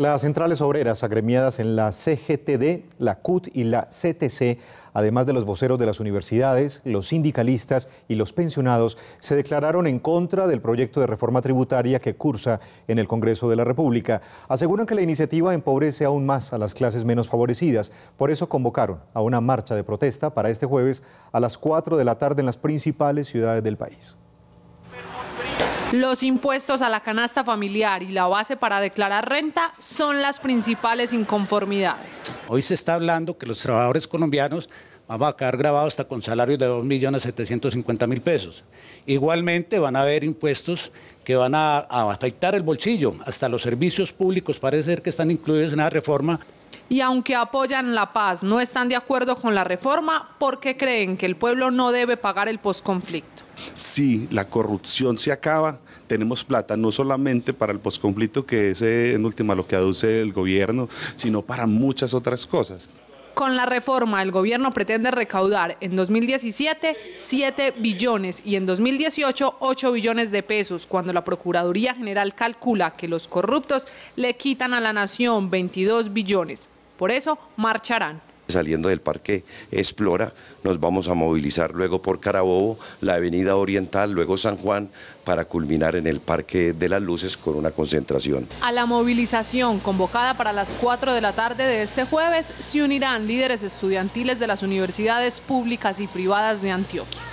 Las centrales obreras agremiadas en la CGTD, la CUT y la CTC, además de los voceros de las universidades, los sindicalistas y los pensionados, se declararon en contra del proyecto de reforma tributaria que cursa en el Congreso de la República. Aseguran que la iniciativa empobrece aún más a las clases menos favorecidas. Por eso convocaron a una marcha de protesta para este jueves a las 4 de la tarde en las principales ciudades del país. Los impuestos a la canasta familiar y la base para declarar renta son las principales inconformidades. Hoy se está hablando que los trabajadores colombianos van a quedar grabados hasta con salarios de 2.750.000 pesos. Igualmente van a haber impuestos que van a, afectar el bolsillo, hasta los servicios públicos parece ser que están incluidos en la reforma. Y aunque apoyan la paz, no están de acuerdo con la reforma porque creen que el pueblo no debe pagar el posconflicto si la corrupción se acaba, tenemos plata no solamente para el posconflicto, que es eh, en última lo que aduce el gobierno, sino para muchas otras cosas. Con la reforma, el gobierno pretende recaudar en 2017 7 billones y en 2018 8 billones de pesos, cuando la Procuraduría General calcula que los corruptos le quitan a la nación 22 billones. Por eso marcharán. Saliendo del Parque Explora, nos vamos a movilizar luego por Carabobo, la Avenida Oriental, luego San Juan, para culminar en el Parque de las Luces con una concentración. A la movilización convocada para las 4 de la tarde de este jueves se unirán líderes estudiantiles de las universidades públicas y privadas de Antioquia.